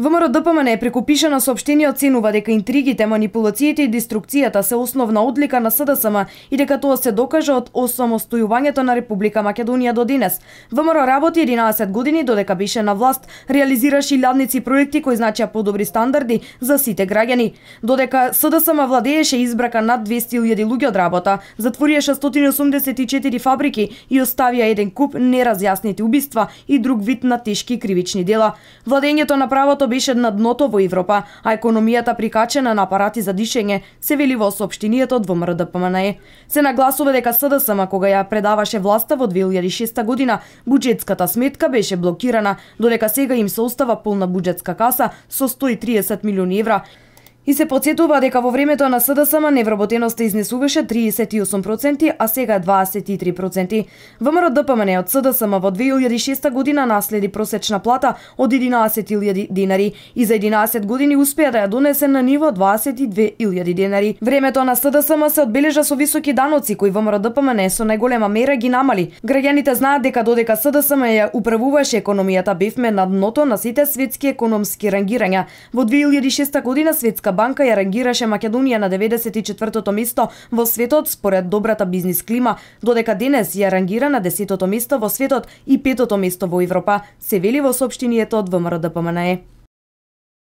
ВМРО-ДПМН е прекупишено сообштение оценува дека интригите, манипулациите и деструкцијата се основна одлика на СДСМ и дека тоа се докажа од осамостојувањето на Република Македонија до денес. ВМРО работи 11 години додека беше на власт, реализираше илјадници проекти кои значеа подобри стандарди за сите граѓани. Додека СДСМ владееше избрака над 200.000 луѓе од работа, затворија 684 фабрики и оставија еден куп неразјаснети убиства и друг вид на тешки кривични дела. Владењето на правото Еврото беше на дното во Европа, а економијата прикачена на апарати за дишење се вели во соопштинието од вмро Се нагласува дека СДСМ кога ја предаваше власта во 2006 година, буџетската сметка беше блокирана, додека сега им се остава полна буџетска каса со 130 милиони евра, И се подсетува дека во времето на СДСМ невработеноста изнесуваше 38%, а сега 23%. ВМРО ДПМН од СДСМ во 2006 година наследи просечна плата од 11.000 денари и за 11 години успеа да ја донесе на ниво 22.000 денари. Времето на СДСМ се одбележа со високи даноци кои ВМРО ДПМН со најголема мера ги намали. Граѓаните знаат дека додека СДСМ ја управуваше економијата бевме на дното на сите светски економски рангирања. Во 2006 година светска банка ја рангираше Македонија на 94-тото место во светот според добрата бизнис клима, додека денес ја рангира на 10-тото место во светот и 5-тото место во Европа, се вели во сообщението од ВМРО ДПМНЕ.